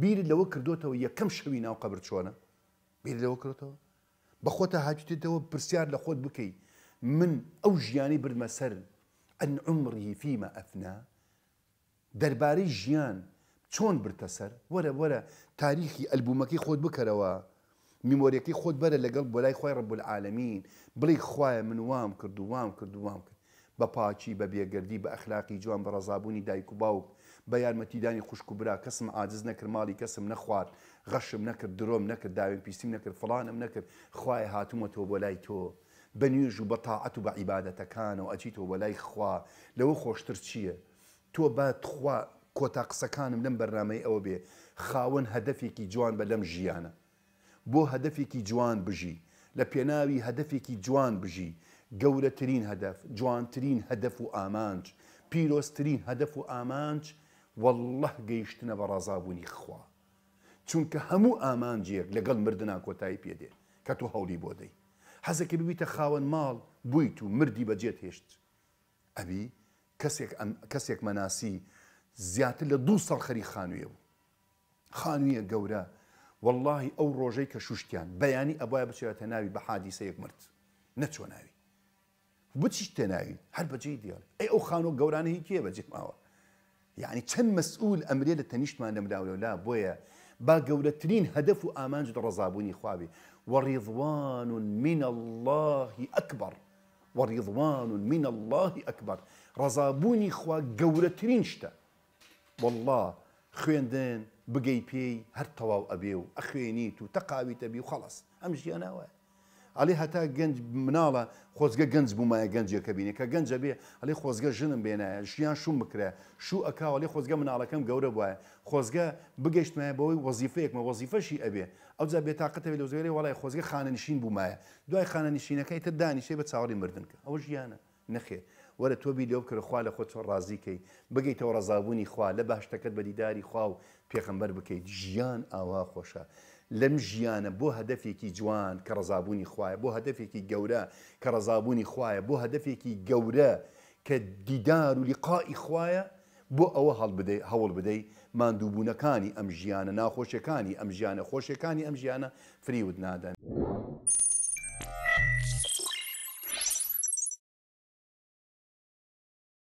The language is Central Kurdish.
بیرت لەوە کردوتەوە یەکەم شەوی ناو قبر چۆنە بیر لەوە کردەوە بەخۆتە هاچێتەوە پرسیار لە خۆت بکەیت من ئەو ژیانی برمە سەر ئەن عمری فیمە ئەفنا دەربارەی ژیان چۆن برتە سەر وەرە وەرە تاریخی ئەلبومەکەی خۆت بکەرەوە میمۆریەکەی خۆت بەرە لەگەڵ بۆلای خۆی ڕبول العالمین بڵی خوایە من وام کرد و وام کرد و وام کرد بە پاچی بە بێگردی بە ئەخلاقی جوان بە ڕزابوونی دایک و باوک بە یارمەتیدانی خوشک و برا کەسم عاجز نەکرد ماڵی کەسم نەخوارد غەشم نەکرد درۆم نەکرد داوێن پیسیم نەکرد فڵانم نەکرد خوای هاتوومەتەوە بۆ لای تۆ بە نوێژ و بە تاعەت و بە عیباەتەکانەوە ئەچیتەوە بە لای خوا لەوە خۆشتر چییە؟ تۆ بەخوا کۆتا قسەکانم لەم بەرنمەی ئەوە بێ خاوەن هەدفێکی جوان بە لەم ژیانە بۆ هەدفێکی جوان بژی لە پێناوی هەدفێکی جوان بژی گەورەترین هەدەف جوانترین هەدەف و ئامانج پیرۆستترین هەدەف و ئامانج والله گەیشتنە بە ڕازابوونی خوا چونکە هەموو ئامانجێک لەگەڵ مردنا کۆتایی پێدێ کە تۆ هەولی بۆ دەی حەزەکە ببیتە خاوەن ماڵ بوویت و مردی بەجێت هێشت ئەبی کەسێک مەناسی زیاتر لە دوو سەڵ خەری خانوێ بوو خانویە گەورە واللهی ئەو ڕۆژەی کە شوشتیان بەیانی ئەبایە بچێتە ناوی بە حادیسەیەک مرد نەچۆ ناوی هل بجي هەر اي او خانو ئەو هي كي بجي بەجێ يعني تن مسؤول مەسئول ئەمرێ ما تەنیشتمان ولا لا بويا با گەورەترین هدف و جد رزابوني خوابي ورضوان من الله اكبر ورضوان من الله اكبر رزابوني خوا گەورەترین شتا والله خوێندن دين بقي هر تەواو ابيو و ئەخوێنیت و تەقاویتە امشي انا خەڵس ئەلی هەتا گەنج مناڵە خۆزگە گەنج بوومایە گەنجەکە بینی کە گەنجە بێ ئەلی خۆزگە ژنم بێنایە ژیان شوم بکرێ شو ئەکاوەلی خۆزگە مناڵەکەم گەورە بواە خۆزگە بگەشتمایە بەوەی وەزیفەیەکمە وەزیفەشی ئەبێ ئەو جا بێتاقەتەوێت لە زۆری وڵای خۆزگە خانەنشین بوومایە دوای خانەنشینەکەی تر دانیشێ بە چاوەڕی مردن کە ئەوە ژیانە نەخێ وەرە تۆ بی لەو کردخوا لە خۆ چۆن ڕازیکەی بگەیتەوە ڕزابوونی خوا لە باشتەکەت بە دیداری خوا و پێخەمبەر بکەیت ژیان ئاوا خۆشە. لەم ژیانە بۆ هەدفێکی جوان کە ڕزابوونی خوایە بۆ هەدفێکی گەورە کە ڕزابوونی خوایە بۆ هەدفێکی گەورە کە دیدار و لیقائی خوایە بۆ ئەوە هەڵ بدەی هەوڵ بدەی ماندووبوونەکانی ئەم ژیانە ناخۆشیەکانی ئەم ژیانە خۆشیەکانی ئەم ژیانە فریود نادەن.